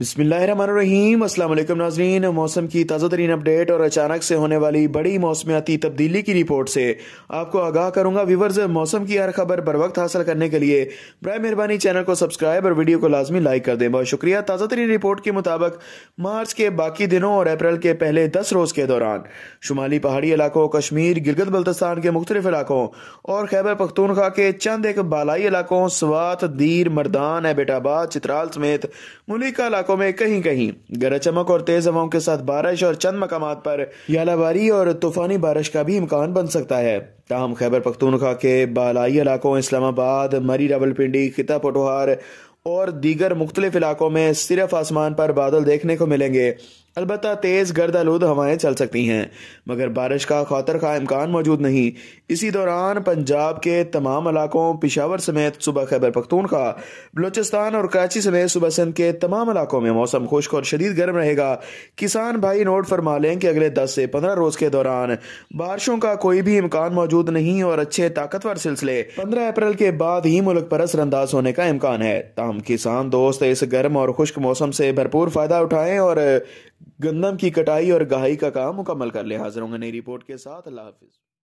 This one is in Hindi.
अस्सलाम वालेकुम नाजरीन मौसम की ताज़ा तरीन अपडेट और अचानक से होने वाली बड़ी मौसमियाती तब्दीली की रिपोर्ट से आपको आगाह करूंगा व्यूवर्स मौसम की हर खबर बर वक्त हासिल करने के लिए बर मेहरबानी चैनल को सब्सक्राइब और वीडियो को लाजमी लाइक कर दें बहुत शुक्रिया ताज़ा तरीन रिपोर्ट के मुताबिक मार्च के बाकी दिनों और अप्रैल के पहले दस रोज़ के दौरान शुमाली पहाड़ी इलाकों कश्मीर गिलगित बल्तिस्तान के मुख्तलिफ इलाकों और खैबर पख्तूनखा के चंद एक बालाई इलाकों स्वात दीर मरदान एबेटाबाद चित्राल समेत मुलिका का इलाकों में कहीं कहीं गरज चमक और तेज हवाओं के साथ बारिश और चंद मकाम पर यालाबारी और तूफानी बारिश का भी इम्कान बन सकता है ताहम खैबर पख्तूनखा के बालाई इलाकों इस्लामाबाद मरी रावलपिंडी खिता पटोहार और दीगर मुख्तलिफ इलाकों में सिर्फ आसमान पर बादल देखने को मिलेंगे अलबत् तेज़ गर्द आलूद हवाएं चल सकती हैं मगर बारिश का खौतर खा इम्कान मौजूद नहीं इसी दौरान पंजाब के तमाम इलाकों पिशावर समेत सुबह खैबर पख्तूनखा बलोचिस्तान और कराची समेत सुबह सिंध के तमाम इलाकों में मौसम खुश्क और शदीद गर्म रहेगा किसान भाई नोट फरमा लें कि अगले दस से पंद्रह रोज़ के दौरान बारिशों का कोई भी इम्कान मौजूद नहीं और अच्छे ताकतवर सिलसिले पंद्रह अप्रैल के बाद ही मुल्क पर असरअंदाज होने का इम्कान है तहम किसान दोस्त इस गर्म और खुश्क मौसम से भरपूर फ़ायदा उठाएं और गंदम की कटाई और गहाई का काम मुकम्मल कर ले हाजिर होंगे नई रिपोर्ट के साथ अल्लाह हाफिज़